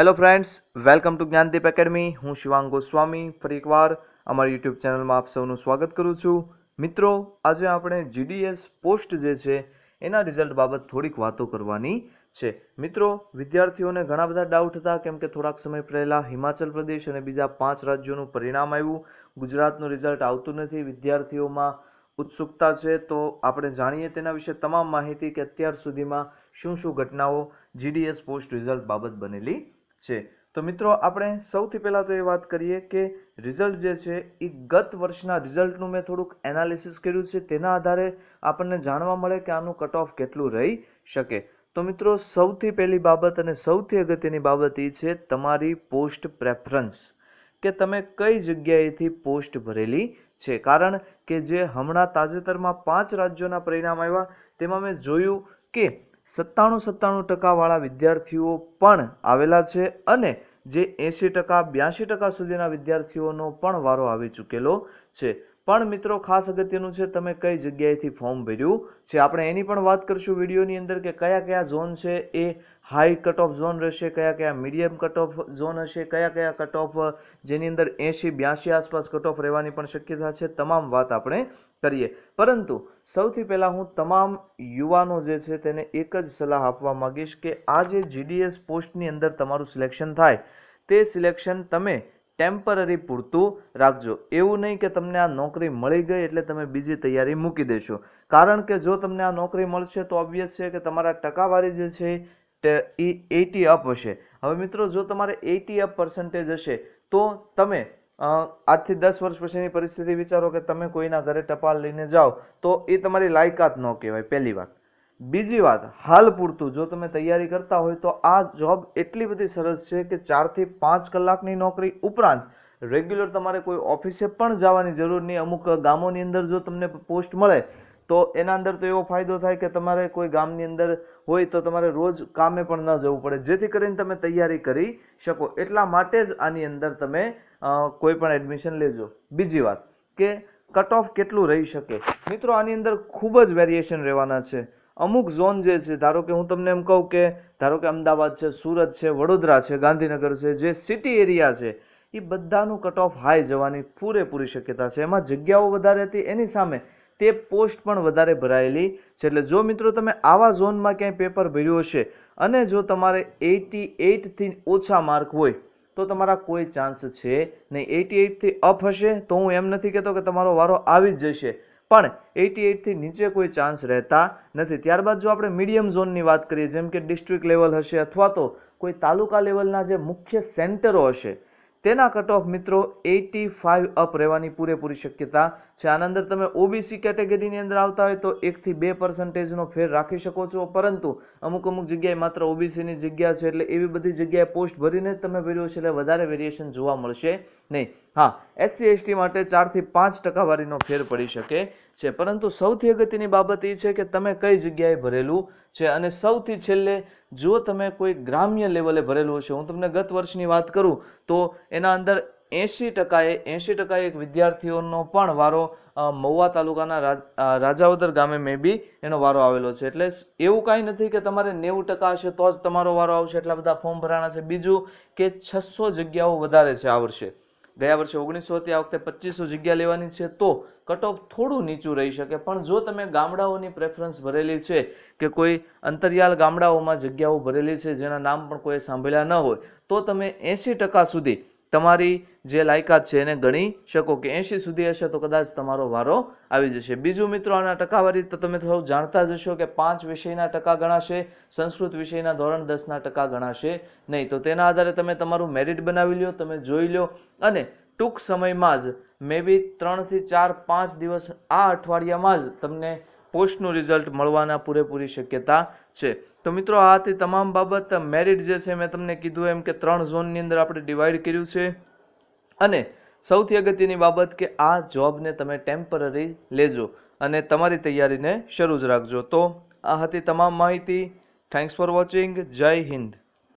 hello friends welcome to Gyandeep academy હું શિવાંગ ગોસ્વામી ફરી એકવાર અમારી યુટ્યુબ ચેનલમાં આપ સૌનું સ્વાગત કરું છું મિત્રો આજે આપણે જીડીએસ પોસ્ટ જે છે એના રિઝલ્ટ બાબત થોડીક વાતો કરવાની છે મિત્રો વિદ્યાર્થીઓને ઘણા બધા ડાઉટ હતા કેમ કે થોડાક સમય પહેલાં હિમાચલ પ્રદેશ અને બીજા પાંચ રાજ્યોનું પરિણામ આવ્યું ગુજરાતનું રિઝલ્ટ આવતું નથી વિદ્યાર્થીઓમાં ઉત્સુકતા છે તો આપણે જાણીએ તેના વિશે તમામ માહિતી કે અત્યાર સુધીમાં શું શું ઘટનાઓ જીડીએસ પોસ્ટ રિઝલ્ટ બાબત બનેલી છે તો મિત્રો આપણે સૌથી પહેલાં તો એ વાત કરીએ કે રિઝલ્ટ જે છે એ ગત વર્ષના રિઝલ્ટનું મેં થોડુંક એનાલિસિસ કર્યું છે તેના આધારે આપણને જાણવા મળે કે આનું કટ ઓફ કેટલું રહી શકે તો મિત્રો સૌથી પહેલી બાબત અને સૌથી અગત્યની બાબત એ છે તમારી પોસ્ટ પ્રેફરન્સ કે તમે કઈ જગ્યાએથી પોસ્ટ ભરેલી છે કારણ કે જે હમણાં તાજેતરમાં પાંચ રાજ્યોના પરિણામ આવ્યા તેમાં મેં જોયું કે સત્તાણું સત્તાણું ટકાવાળા વિદ્યાર્થીઓ પણ આવેલા છે અને જે એંસી ટકા બ્યાસી ટકા સુધીના વિદ્યાર્થીઓનો પણ વારો આવી ચૂકેલો છે પણ મિત્રો ખાસ અગત્યનું છે તમે કઈ જગ્યાએથી ફોર્મ ભર્યું છે આપણે એની પણ વાત કરશું વિડીયોની અંદર કે કયા કયા ઝોન છે એ હાઈ કટ ઓફ ઝોન રહેશે કયા કયા મીડિયમ કટ ઓફ ઝોન હશે કયા કયા કટ ઓફ જેની અંદર એંશી બ્યાસી આસપાસ કટ ઓફ રહેવાની પણ શક્યતા છે તમામ વાત આપણે કરીએ પરંતુ સૌથી પહેલાં હું તમામ યુવાનો જે છે તેને એક જ સલાહ આપવા માગીશ કે આ જે જીડીએસ પોસ્ટની અંદર તમારું સિલેક્શન થાય તે સિલેક્શન તમે ટેમ્પરરી પૂરતું રાખજો એવું નહીં કે તમને આ નોકરી મળી ગઈ એટલે તમે બીજી તૈયારી મૂકી દેશો કારણ કે જો તમને આ નોકરી મળશે તો ઓબ્વિયસ છે કે તમારા ટકાવારી જે છે તે એ એટી અપ હશે હવે મિત્રો જો તમારે એટી અપ પર્સન્ટેજ હશે તો તમે આજથી દસ વર્ષ પછીની પરિસ્થિતિ વિચારો કે તમે કોઈના ઘરે ટપાલ લઈને જાઓ તો એ તમારી લાયકાત ન કહેવાય પહેલી વાત બીજી વાત હાલ પૂરતું જો તમે તૈયારી કરતા હોય તો આ જોબ એટલી બધી સરસ છે કે ચારથી પાંચ કલાકની નોકરી ઉપરાંત રેગ્યુલર તમારે કોઈ ઓફિસે પણ જવાની જરૂર નહીં અમુક ગામોની અંદર જો તમને પોસ્ટ મળે તો એના અંદર તો એવો ફાયદો થાય કે તમારે કોઈ ગામની અંદર હોય તો તમારે રોજ કામે પણ ન જવું પડે જેથી કરીને તમે તૈયારી કરી શકો એટલા માટે જ આની અંદર તમે કોઈ પણ એડમિશન લેજો બીજી વાત કે કટ ઓફ કેટલું રહી શકે મિત્રો આની અંદર ખૂબ જ વેરિએશન રહેવાના છે અમુક ઝોન જે છે ધારો કે હું તમને એમ કહું કે ધારો કે અમદાવાદ છે સુરત છે વડોદરા છે ગાંધીનગર છે જે સિટી એરિયા છે એ બધાનું કટ ઓફ હાઈ જવાની પૂરેપૂરી શક્યતા છે એમાં જગ્યાઓ વધારે હતી એની સામે તે પોસ્ટ પણ વધારે ભરાયેલી છે એટલે જો મિત્રો તમે આવા ઝોનમાં ક્યાંય પેપર ભર્યું હશે અને જો તમારે એટી એઇટથી ઓછા માર્ક હોય તો તમારા કોઈ ચાન્સ છે નહીં એટી એઇટથી અપ હશે તો હું એમ નથી કહેતો કે તમારો વારો આવી જ જશે પણ એટી એટથી નીચે કોઈ ચાન્સ રહેતા નથી ત્યારબાદ જો આપણે મીડિયમ ઝોનની વાત કરીએ જેમ કે ડિસ્ટ્રિક્ટ લેવલ હશે અથવા તો કોઈ તાલુકા લેવલના જે મુખ્ય સેન્ટરો હશે તેના કટ ઓફ મિત્રો એટી ફાઇવ અપ રહેવાની પૂરેપૂરી શક્યતા છે આના અંદર તમે ઓબીસી કેટેગરીની અંદર આવતા હોય તો એકથી બે પર્સન્ટેજનો ફેર રાખી શકો છો પરંતુ અમુક અમુક જગ્યાએ માત્ર ઓબીસીની જગ્યા છે એટલે એવી બધી જગ્યાએ પોસ્ટ ભરીને તમે ભર્યો છે એટલે વધારે વેરિએશન જોવા મળશે નહીં હા એસસી એસટી માટે ચારથી પાંચ ટકાવારીનો ફેર પડી શકે છે પરંતુ સૌથી અગત્યની બાબત એ છે કે તમે કઈ જગ્યાએ ભરેલું છે અને સૌથી છેલ્લે જો તમે કોઈ ગ્રામ્ય લેવલે ભરેલું છે હું તમને ગત વર્ષની વાત કરું તો એના અંદર એંશી ટકાએ એંશી ટકા એક વિદ્યાર્થીઓનો પણ વારો મહુવા તાલુકાના રાજાવદર ગામે મે બી એનો વારો આવેલો છે એટલે એવું કાંઈ નથી કે તમારે નેવું ટકા હશે તો જ તમારો વારો આવશે એટલા બધા ફોર્મ ભરાણા છે બીજું કે છસો જગ્યાઓ વધારે છે આ વર્ષે ગયા વર્ષે ઓગણીસો હતી આ વખતે પચીસો જગ્યા લેવાની છે તો કટ ઓફ થોડું નીચું રહી શકે પણ જો તમે ગામડાઓની પ્રેફરન્સ ભરેલી છે કે કોઈ અંતરિયાળ ગામડાઓમાં જગ્યાઓ ભરેલી છે જેના નામ પણ કોઈ સાંભળ્યા ન હોય તો તમે એંશી ટકા સુધી તમારી જે લાયકાત છે એને ગણી શકો કે એંશી સુધી હશે તો કદાચ તમારો વારો આવી જશે બીજું મિત્રો આના ટકાવારી તો તમે થોડું જાણતા જ હશો કે પાંચ વિષયના ટકા ગણાશે સંસ્કૃત વિષયના ધોરણ દસના ટકા ગણાશે નહીં તો તેના આધારે તમે તમારું મેરિટ બનાવી લ્યો તમે જોઈ લો અને ટૂંક સમયમાં જ મે બી ત્રણથી ચાર પાંચ દિવસ આ અઠવાડિયામાં જ તમને પોસ્ટનું રિઝલ્ટ મળવાના પૂરેપૂરી શક્યતા છે તો મિત્રો આ હતી તમામ બાબત મેરિટ જે છે મેં તમને કીધું એમ કે ત્રણ ઝોનની અંદર આપણે ડિવાઈડ કર્યું છે અને સૌથી અગત્યની બાબત કે આ જોબને તમે ટેમ્પરરી લેજો અને તમારી તૈયારીને શરૂ જ રાખજો તો આ હતી તમામ માહિતી થેન્ક્સ ફોર વોચિંગ જય હિન્દ